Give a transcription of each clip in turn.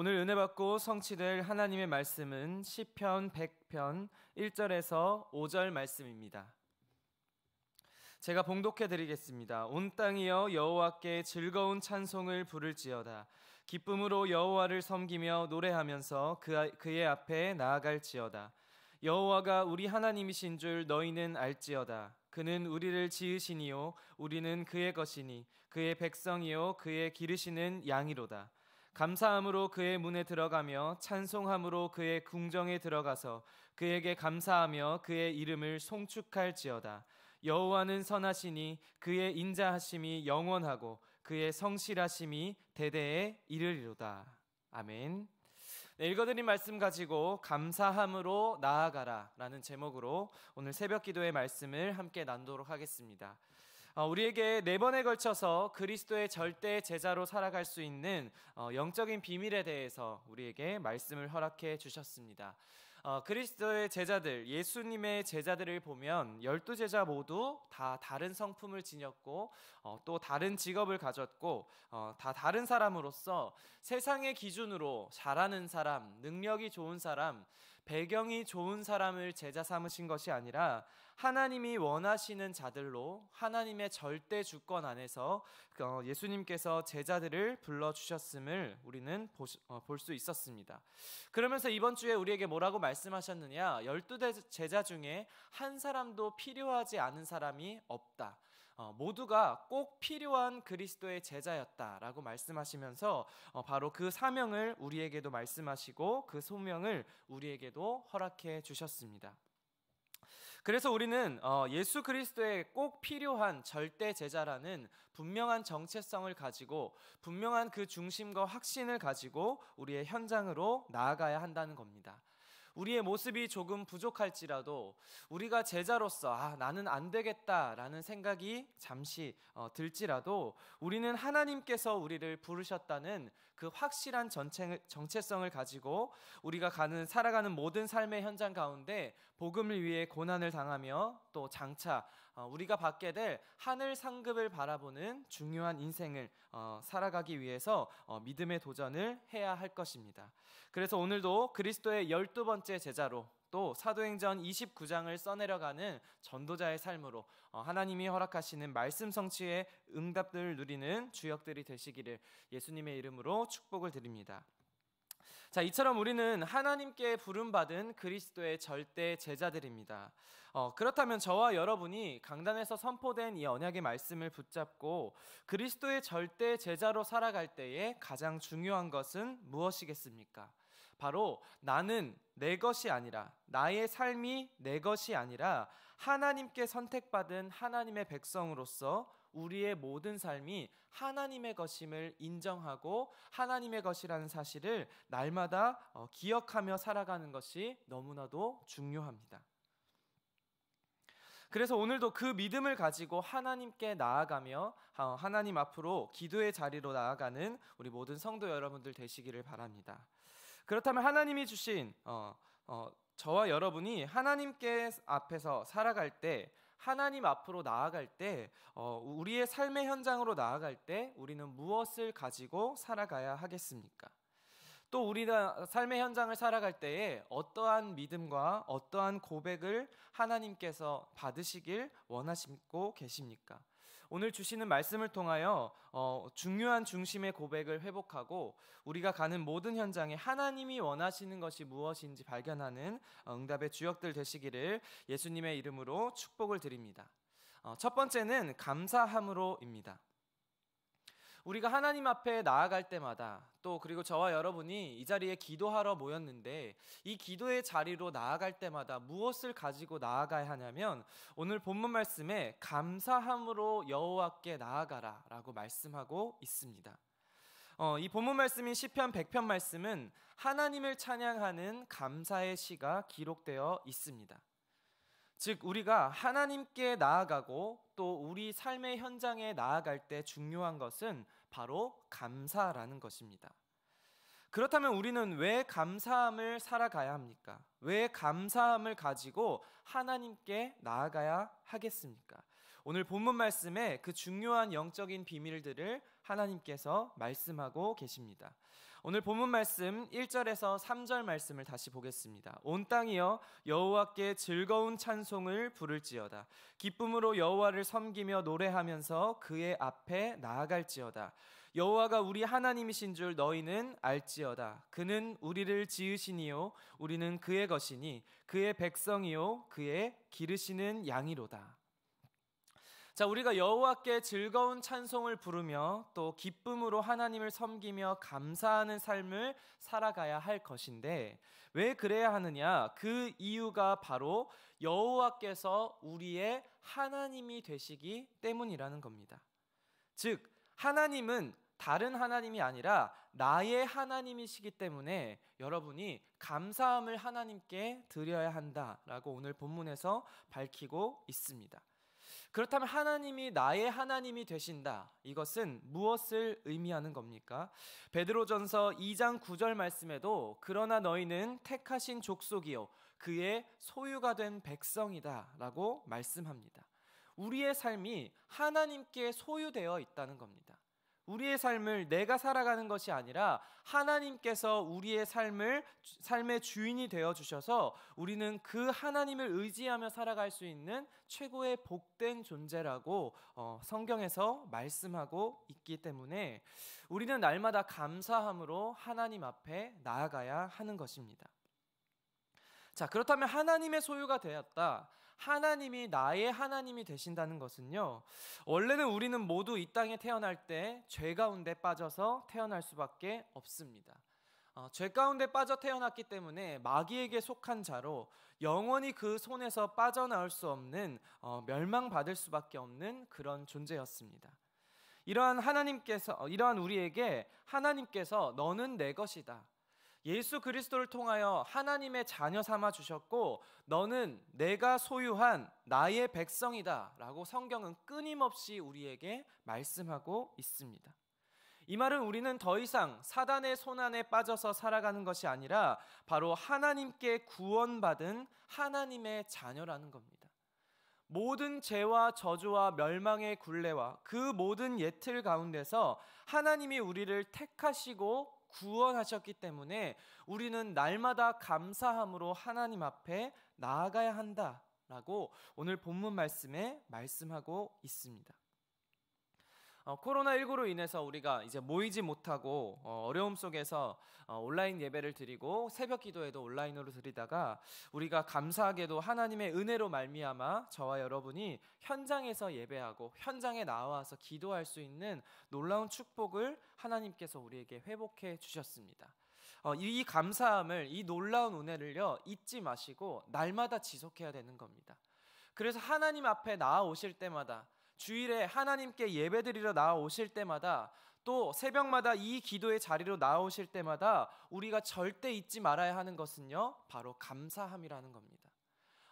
오늘 은혜 받고 성취될 하나님의 말씀은 시편 100편 1절에서 5절 말씀입니다. 제가 봉독해 드리겠습니다. 온 땅이여 여호와께 즐거운 찬송을 부를지어다. 기쁨으로 여호와를 섬기며 노래하면서 그, 아, 그의 앞에 나아갈지어다. 여호와가 우리 하나님이신 줄 너희는 알지어다. 그는 우리를 지으시니요 우리는 그의 것이니 그의 백성이요 그의 기르시는 양이로다. 감사함으로 그의 문에 들어가며 찬송함으로 그의 궁정에 들어가서 그에게 감사하며 그의 이름을 송축할지어다. 여호와는 선하시니 그의 인자하심이 영원하고 그의 성실하심이 대대에 이르리로다. 아멘. 네, 읽어드린 말씀 가지고 감사함으로 나아가라라는 제목으로 오늘 새벽 기도의 말씀을 함께 나누도록 하겠습니다. 어, 우리에게 네 번에 걸쳐서 그리스도의 절대 제자로 살아갈 수 있는 어, 영적인 비밀에 대해서 우리에게 말씀을 허락해 주셨습니다. 어, 그리스도의 제자들, 예수님의 제자들을 보면 열두 제자 모두 다 다른 성품을 지녔고 또 다른 직업을 가졌고 다 다른 사람으로서 세상의 기준으로 잘하는 사람, 능력이 좋은 사람, 배경이 좋은 사람을 제자 삼으신 것이 아니라 하나님이 원하시는 자들로 하나님의 절대 주권 안에서 어, 예수님께서 제자들을 불러 주셨음을 우리는 어, 볼수 있었습니다. 그러면서 이번 주에 우리에게 뭐라고 말씀하셨느냐? 열두 제자 중에 한 사람도 필요하지 않은 사람이 없다. 어, 모두가 꼭 필요한 그리스도의 제자였다라고 말씀하시면서 어, 바로 그 사명을 우리에게도 말씀하시고 그 소명을 우리에게도 허락해 주셨습니다. 그래서 우리는 어, 예수 그리스도의 꼭 필요한 절대 제자라는 분명한 정체성을 가지고 분명한 그 중심과 확신을 가지고 우리의 현장으로 나아가야 한다는 겁니다. 우리의 모습이 조금 부족할지라도 우리가 제자로서 아, 나는 안 되겠다라는 생각이 잠시 어, 들지라도 우리는 하나님께서 우리를 부르셨다는 그 확실한 정체성을 가지고 우리가 가는 살아가는 모든 삶의 현장 가운데 복음을 위해 고난을 당하며 또 장차 어, 우리가 받게 될 하늘 상급을 바라보는 중요한 인생을 어, 살아가기 위해서 어, 믿음의 도전을 해야 할 것입니다. 그래서 오늘도 그리스도의 열두 번째 제자로 또 사도행전 29장을 써내려가는 전도자의 삶으로 어, 하나님이 허락하시는 말씀 성취의 응답들을 누리는 주역들이 되시기를 예수님의 이름으로 축복을 드립니다. 자, 이처럼 우리는 하나님께 부름받은 그리스도의 절대 제자들입니다. 어, 그렇다면 저와 여러분이 강단에서 선포된 이 언약의 말씀을 붙잡고 그리스도의 절대 제자로 살아갈 때에 가장 중요한 것은 무엇이겠습니까? 바로 나는 내 것이 아니라 나의 삶이 내 것이 아니라 하나님께 선택받은 하나님의 백성으로서 우리의 모든 삶이 하나님의 것임을 인정하고 하나님의 것이라는 사실을 날마다 어, 기억하며 살아가는 것이 너무나도 중요합니다. 그래서 오늘도 그 믿음을 가지고 하나님께 나아가며 어, 하나님 앞으로 기도의 자리로 나아가는 우리 모든 성도 여러분들 되시기를 바랍니다. 그렇다면 하나님이 주신 어, 어, 저와 여러분이 하나님께 앞에서 살아갈 때 하나님 앞으로 나아갈 때 어, 우리의 삶의 현장으로 나아갈 때 우리는 무엇을 가지고 살아가야 하겠습니까? 또 우리가 삶의 현장을 살아갈 때에 어떠한 믿음과 어떠한 고백을 하나님께서 받으시길 원하시고 계십니까? 오늘 주시는 말씀을 통하여 어, 중요한 중심의 고백을 회복하고 우리가 가는 모든 현장에 하나님이 원하시는 것이 무엇인지 발견하는 응답의 주역들 되시기를 예수님의 이름으로 축복을 드립니다. 어, 첫 번째는 감사함으로입니다. 우리가 하나님 앞에 나아갈 때마다 또 그리고 저와 여러분이 이 자리에 기도하러 모였는데 이 기도의 자리로 나아갈 때마다 무엇을 가지고 나아가야 하냐면 오늘 본문 말씀에 감사함으로 여호와께 나아가라라고 말씀하고 있습니다. 어, 이 본문 말씀인 시편 100편 말씀은 하나님을 찬양하는 감사의 시가 기록되어 있습니다. 즉 우리가 하나님께 나아가고 또 우리 삶의 현장에 나아갈 때 중요한 것은 바로 감사라는 것입니다. 그렇다면 우리는 왜 감사함을 살아가야 합니까? 왜 감사함을 가지고 하나님께 나아가야 하겠습니까? 오늘 본문 말씀에 그 중요한 영적인 비밀들을 하나님께서 말씀하고 계십니다. 오늘 본문 말씀 1절에서 3절 말씀을 다시 보겠습니다. 온 땅이여 여호와께 즐거운 찬송을 부를지어다. 기쁨으로 여호와를 섬기며 노래하면서 그의 앞에 나아갈지어다. 여호와가 우리 하나님이신 줄 너희는 알지어다. 그는 우리를 지으시니요 우리는 그의 것이니 그의 백성이요 그의 기르시는 양이로다. 자, 우리가 여호와께 즐거운 찬송을 부르며 또 기쁨으로 하나님을 섬기며 감사하는 삶을 살아가야 할 것인데 왜 그래야 하느냐? 그 이유가 바로 여호와께서 우리의 하나님이 되시기 때문이라는 겁니다. 즉 하나님은 다른 하나님이 아니라 나의 하나님이시기 때문에 여러분이 감사함을 하나님께 드려야 한다라고 오늘 본문에서 밝히고 있습니다. 그렇다면 하나님이 나의 하나님이 되신다. 이것은 무엇을 의미하는 겁니까? 베드로전서 2장 9절 말씀에도 그러나 너희는 택하신 족속이요 그의 소유가 된 백성이다라고 말씀합니다. 우리의 삶이 하나님께 소유되어 있다는 겁니다. 우리의 삶을 내가 살아가는 것이 아니라 하나님께서 우리의 삶을 삶의 주인이 되어 주셔서 우리는 그 하나님을 의지하며 살아갈 수 있는 최고의 복된 존재라고 어, 성경에서 말씀하고 있기 때문에 우리는 날마다 감사함으로 하나님 앞에 나아가야 하는 것입니다. 자, 그렇다면 하나님의 소유가 되었다. 하나님이 나의 하나님이 되신다는 것은요. 원래는 우리는 모두 이 땅에 태어날 때 죄 가운데 빠져서 태어날 수밖에 없습니다. 어, 죄 가운데 빠져 태어났기 때문에 마귀에게 속한 자로 영원히 그 손에서 빠져나올 수 없는 어, 멸망받을 수밖에 없는 그런 존재였습니다. 이러한 하나님께서 어, 이러한 우리에게 하나님께서 너는 내 것이다. 예수 그리스도를 통하여 하나님의 자녀 삼아 주셨고 너는 내가 소유한 나의 백성이다라고 성경은 끊임없이 우리에게 말씀하고 있습니다. 이 말은 우리는 더 이상 사단의 손안에 빠져서 살아가는 것이 아니라 바로 하나님께 구원받은 하나님의 자녀라는 겁니다. 모든 죄와 저주와 멸망의 굴레와 그 모든 예틀 가운데서 하나님이 우리를 택하시고 구원하셨기 때문에 우리는 날마다 감사함으로 하나님 앞에 나아가야 한다라고 오늘 본문 말씀에 말씀하고 있습니다. 어, 코로나19로 인해서 우리가 이제 모이지 못하고 어, 려움 속에서 어, 온라인 예배를 드리고 새벽 기도에도 온라인으로 드리다가 우리가 감사하게도 하나님의 은혜로 말미암아 저와 여러분이 현장에서 예배하고 현장에 나와서 기도할 수 있는 놀라운 축복을 하나님께서 우리에게 회복해 주셨습니다. 어, 이 감사함을 이 놀라운 은혜를요 잊지 마시고 날마다 지속해야 되는 겁니다. 그래서 하나님 앞에 나아오실 때마다 주일에 하나님께 예배드리러 나오실 때마다 또 새벽마다 이 기도의 자리로 나오실 때마다 우리가 절대 잊지 말아야 하는 것은요 바로 감사함이라는 겁니다.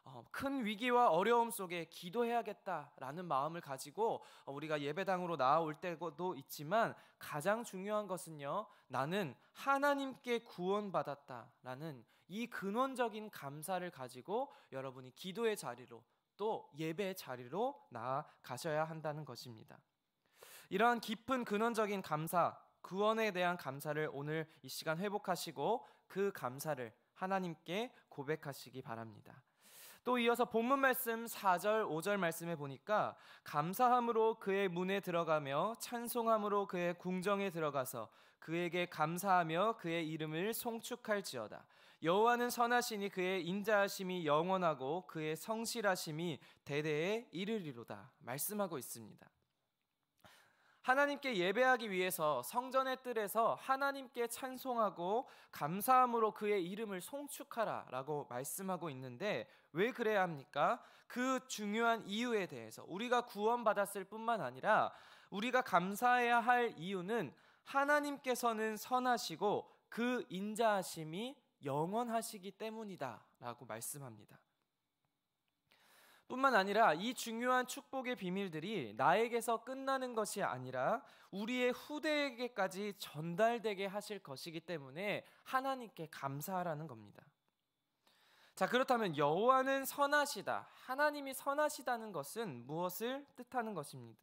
어, 큰 위기와 어려움 속에 기도해야겠다라는 마음을 가지고 우리가 예배당으로 나올 때도 있지만 가장 중요한 것은요 나는 하나님께 구원받았다라는 이 근원적인 감사를 가지고 여러분이 기도의 자리로 또 예배 자리로 나아가셔야 한다는 것입니다. 이러한 깊은 근원적인 감사, 구원에 대한 감사를 오늘 이 시간 회복하시고 그 감사를 하나님께 고백하시기 바랍니다. 또 이어서 본문 말씀 4절, 5절 말씀에 보니까 감사함으로 그의 문에 들어가며 찬송함으로 그의 궁정에 들어가서 그에게 감사하며 그의 이름을 송축할지어다. 여호와는 선하시니 그의 인자하심이 영원하고 그의 성실하심이 대대에 이르리로다 말씀하고 있습니다. 하나님께 예배하기 위해서 성전의 뜰에서 하나님께 찬송하고 감사함으로 그의 이름을 송축하라라고 말씀하고 있는데 왜 그래야 합니까? 그 중요한 이유에 대해서 우리가 구원받았을 뿐만 아니라 우리가 감사해야 할 이유는 하나님께서는 선하시고 그 인자하심이 영원하시기 때문이다라고 말씀합니다. 뿐만 아니라 이 중요한 축복의 비밀들이 나에게서 끝나는 것이 아니라 우리의 후대에게까지 전달되게 하실 것이기 때문에 하나님께 감사하라는 겁니다. 자, 그렇다면 여호와는 선하시다. 하나님이 선하시다는 것은 무엇을 뜻하는 것입니다.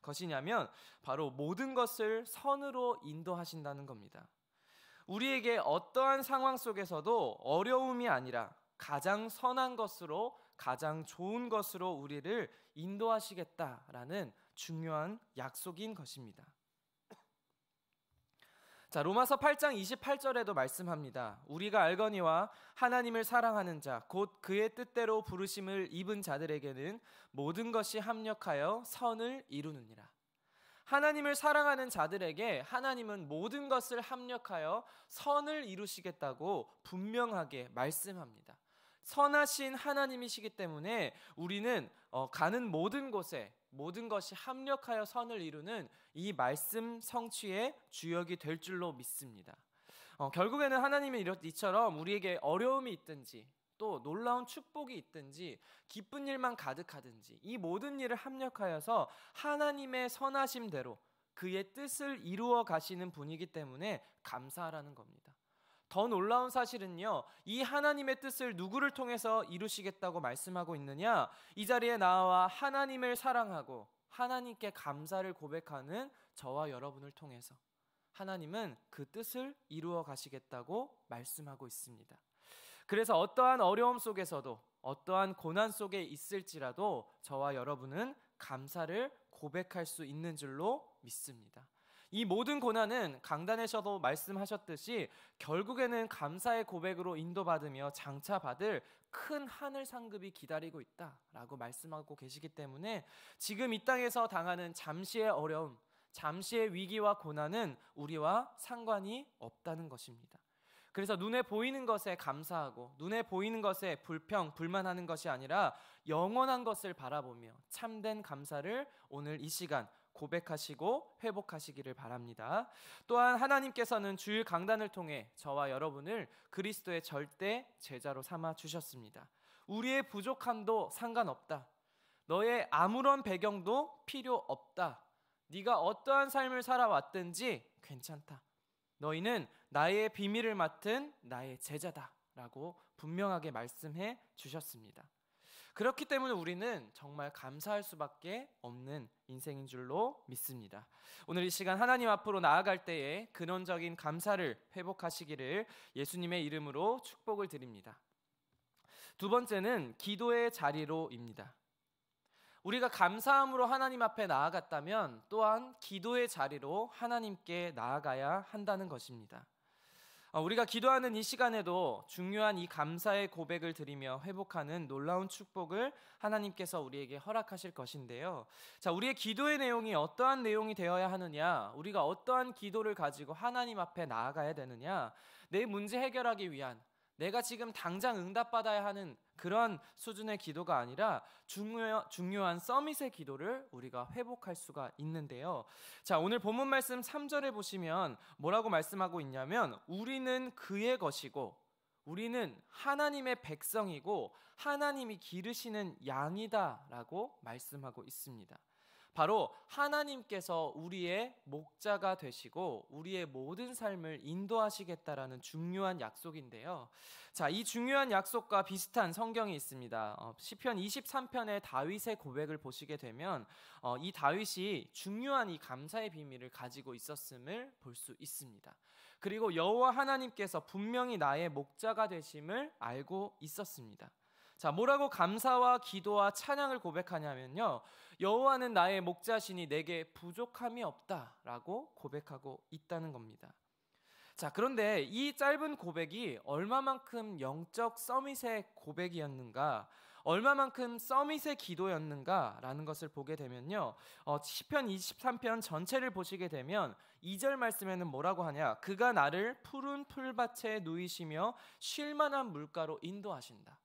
것이냐면 바로 모든 것을 선으로 인도하신다는 겁니다. 우리에게 어떠한 상황 속에서도 어려움이 아니라 가장 선한 것으로 가장 좋은 것으로 우리를 인도하시겠다라는 중요한 약속인 것입니다. 자, 로마서 8장 28절에도 말씀합니다. 우리가 알거니와 하나님을 사랑하는 자, 곧 그의 뜻대로 부르심을 입은 자들에게는 모든 것이 합력하여 선을 이루느니라. 하나님을 사랑하는 자들에게 하나님은 모든 것을 합력하여 선을 이루시겠다고 분명하게 말씀합니다. 선하신 하나님이시기 때문에 우리는 어, 가는 모든 곳에 모든 것이 합력하여 선을 이루는 이 말씀 성취의 주역이 될 줄로 믿습니다. 어, 결국에는 하나님은 이처럼 우리에게 어려움이 있든지 또 놀라운 축복이 있든지 기쁜 일만 가득하든지 이 모든 일을 합력하여서 하나님의 선하심대로 그의 뜻을 이루어 가시는 분이기 때문에 감사하라는 겁니다. 더 놀라운 사실은요, 이 하나님의 뜻을 누구를 통해서 이루시겠다고 말씀하고 있느냐? 이 자리에 나와 하나님을 사랑하고 하나님께 감사를 고백하는 저와 여러분을 통해서 하나님은 그 뜻을 이루어 가시겠다고 말씀하고 있습니다. 그래서 어떠한 어려움 속에서도 어떠한 고난 속에 있을지라도 저와 여러분은 감사를 고백할 수 있는 줄로 믿습니다. 이 모든 고난은 강단에서도 말씀하셨듯이 결국에는 감사의 고백으로 인도받으며 장차받을 큰 하늘 상급이 기다리고 있다라고 말씀하고 계시기 때문에 지금 이 땅에서 당하는 잠시의 어려움, 잠시의 위기와 고난은 우리와 상관이 없다는 것입니다. 그래서 눈에 보이는 것에 감사하고 눈에 보이는 것에 불평, 불만하는 것이 아니라 영원한 것을 바라보며 참된 감사를 오늘 이 시간 고백하시고 회복하시기를 바랍니다. 또한 하나님께서는 주일 강단을 통해 저와 여러분을 그리스도의 절대 제자로 삼아 주셨습니다. 우리의 부족함도 상관없다. 너의 아무런 배경도 필요 없다. 네가 어떠한 삶을 살아왔든지 괜찮다. 너희는 나의 비밀을 맡은 나의 제자다라고 분명하게 말씀해 주셨습니다. 그렇기 때문에 우리는 정말 감사할 수밖에 없는 인생인 줄로 믿습니다. 오늘 이 시간 하나님 앞으로 나아갈 때에 근원적인 감사를 회복하시기를 예수님의 이름으로 축복을 드립니다. 두 번째는 기도의 자리로입니다. 우리가 감사함으로 하나님 앞에 나아갔다면 또한 기도의 자리로 하나님께 나아가야 한다는 것입니다. 어, 우리가 기도하는 이 시간에도 중요한 이 감사의 고백을 드리며 회복하는 놀라운 축복을 하나님께서 우리에게 허락하실 것인데요. 자, 우리의 기도의 내용이 어떠한 내용이 되어야 하느냐, 우리가 어떠한 기도를 가지고 하나님 앞에 나아가야 되느냐, 내 문제 해결하기 위한 내가 지금 당장 응답받아야 하는 그런 수준의 기도가 아니라 중요, 중요한 서밋의 기도를 우리가 회복할 수가 있는데요. 자, 오늘 본문 말씀 3절에 보시면 뭐라고 말씀하고 있냐면 우리는 그의 것이고 우리는 하나님의 백성이고 하나님이 기르시는 양이다라고 말씀하고 있습니다. 바로 하나님께서 우리의 목자가 되시고 우리의 모든 삶을 인도하시겠다라는 중요한 약속인데요. 자, 이 중요한 약속과 비슷한 성경이 있습니다. 어, 시편 23편의 다윗의 고백을 보시게 되면 어, 이 다윗이 중요한 이 감사의 비밀을 가지고 있었음을 볼 수 있습니다. 그리고 여호와 하나님께서 분명히 나의 목자가 되심을 알고 있었습니다. 자, 뭐라고 감사와 기도와 찬양을 고백하냐면요. 여호와는 나의 목자시니 내게 부족함이 없다라고 고백하고 있다는 겁니다. 자, 그런데 이 짧은 고백이 얼마만큼 영적 서밋의 고백이었는가, 얼마만큼 서밋의 기도였는가라는 것을 보게 되면요. 어, 시편 23편 전체를 보시게 되면 2절 말씀에는 뭐라고 하냐? 그가 나를 푸른 풀밭에 누이시며 쉴 만한 물가로 인도하신다.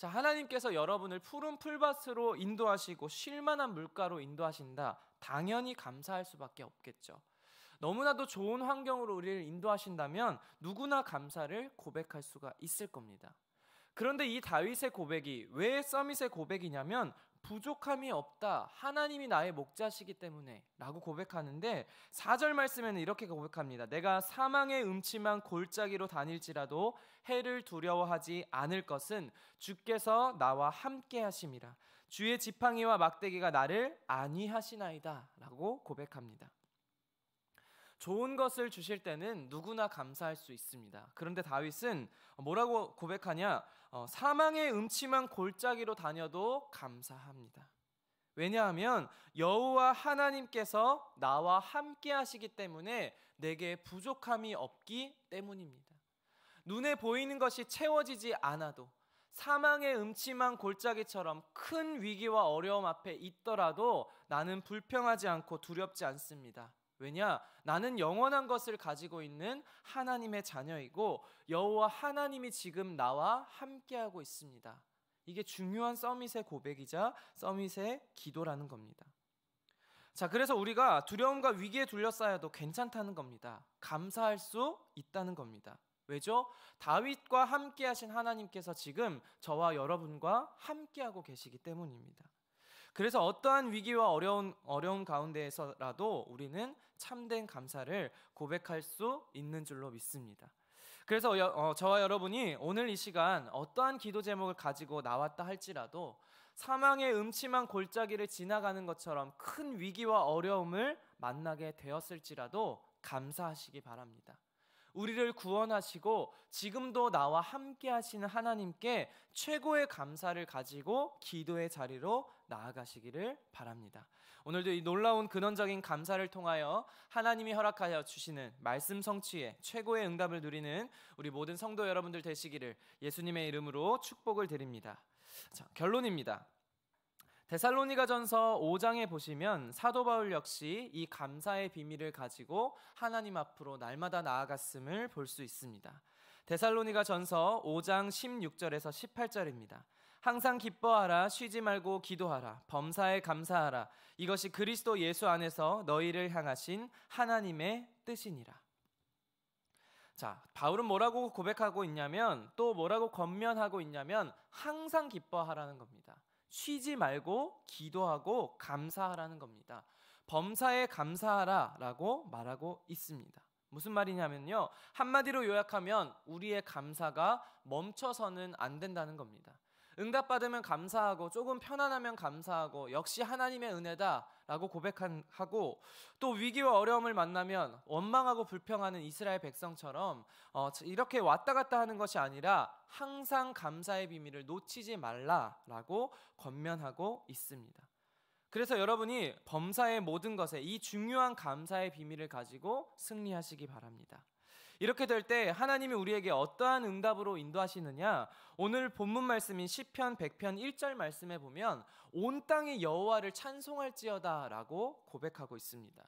자, 하나님께서 여러분을 푸른 풀밭으로 인도하시고 쉴만한 물가로 인도하신다. 당연히 감사할 수밖에 없겠죠. 너무나도 좋은 환경으로 우리를 인도하신다면 누구나 감사를 고백할 수가 있을 겁니다. 그런데 이 다윗의 고백이 왜 서밋의 고백이냐면 부족함이 없다. 하나님이 나의 목자시기 때문에 라고 고백하는데 4절 말씀에는 이렇게 고백합니다. 내가 사망의 음침한 골짜기로 다닐지라도 해를 두려워하지 않을 것은 주께서 나와 함께 하심이라. 주의 지팡이와 막대기가 나를 안위하시나이다. 라고 고백합니다. 좋은 것을 주실 때는 누구나 감사할 수 있습니다. 그런데 다윗은 뭐라고 고백하냐? 어, 사망의 음침한 골짜기로 다녀도 감사합니다. 왜냐하면 여호와 하나님께서 나와 함께 하시기 때문에 내게 부족함이 없기 때문입니다. 눈에 보이는 것이 채워지지 않아도 사망의 음침한 골짜기처럼 큰 위기와 어려움 앞에 있더라도 나는 불평하지 않고 두렵지 않습니다. 왜냐? 나는 영원한 것을 가지고 있는 하나님의 자녀이고 여호와 하나님이 지금 나와 함께하고 있습니다. 이게 중요한 서밋의 고백이자 서밋의 기도라는 겁니다. 자, 그래서 우리가 두려움과 위기에 둘러싸여도 괜찮다는 겁니다. 감사할 수 있다는 겁니다. 왜죠? 다윗과 함께 하신 하나님께서 지금 저와 여러분과 함께하고 계시기 때문입니다. 그래서 어떠한 위기와 어려운 어려운 가운데에서라도 우리는 참된 감사를 고백할 수 있는 줄로 믿습니다. 그래서 여, 어, 저와 여러분이 오늘 이 시간 어떠한 기도 제목을 가지고 나왔다 할지라도 사망의 음침한 골짜기를 지나가는 것처럼 큰 위기와 어려움을 만나게 되었을지라도 감사하시기 바랍니다. 우리를 구원하시고 지금도 나와 함께 하시는 하나님께 최고의 감사를 가지고 기도의 자리로 나아가시기를 바랍니다. 오늘도 이 놀라운 근원적인 감사를 통하여 하나님이 허락하여 주시는 말씀 성취에 최고의 응답을 누리는 우리 모든 성도 여러분들 되시기를 예수님의 이름으로 축복을 드립니다. 자, 결론입니다. 데살로니가전서 5장에 보시면 사도 바울 역시 이 감사의 비밀을 가지고 하나님 앞으로 날마다 나아갔음을 볼 수 있습니다. 데살로니가전서 5장 16절에서 18절입니다. 항상 기뻐하라 쉬지 말고 기도하라 범사에 감사하라 이것이 그리스도 예수 안에서 너희를 향하신 하나님의 뜻이니라. 자, 바울은 뭐라고 고백하고 있냐면 또 뭐라고 건면하고 있냐면 항상 기뻐하라는 겁니다. 쉬지 말고 기도하고 감사하라는 겁니다. 범사에 감사하라라고 말하고 있습니다. 무슨 말이냐면요. 한마디로 요약하면 우리의 감사가 멈춰서는 안 된다는 겁니다. 응답받으면 감사하고 조금 편안하면 감사하고 역시 하나님의 은혜다라고 고백하고 또 위기와 어려움을 만나면 원망하고 불평하는 이스라엘 백성처럼 어, 이렇게 왔다 갔다 하는 것이 아니라 항상 감사의 비밀을 놓치지 말라라고 권면하고 있습니다. 그래서 여러분이 범사의 모든 것에 이 중요한 감사의 비밀을 가지고 승리하시기 바랍니다. 이렇게 될 때 하나님이 우리에게 어떠한 응답으로 인도하시느냐? 오늘 본문 말씀인 시편 100편 1절 말씀에 보면 온 땅의 여호와를 찬송할지어다라고 고백하고 있습니다.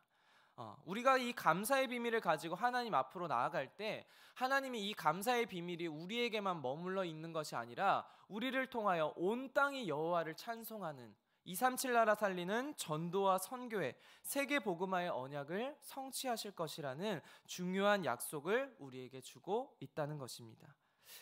어, 우리가 이 감사의 비밀을 가지고 하나님 앞으로 나아갈 때 하나님이 이 감사의 비밀이 우리에게만 머물러 있는 것이 아니라 우리를 통하여 온 땅이 여호와를 찬송하는 237 나라 살리는 전도와 선교회 세계 복음화의 언약을 성취하실 것이라는 중요한 약속을 우리에게 주고 있다는 것입니다.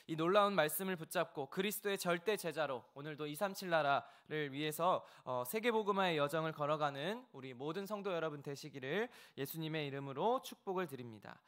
이 놀라운 말씀을 붙잡고 그리스도의 절대 제자로 오늘도 237 나라를 위해서 어, 세계 복음화의 여정을 걸어가는 우리 모든 성도 여러분 되시기를 예수님의 이름으로 축복을 드립니다.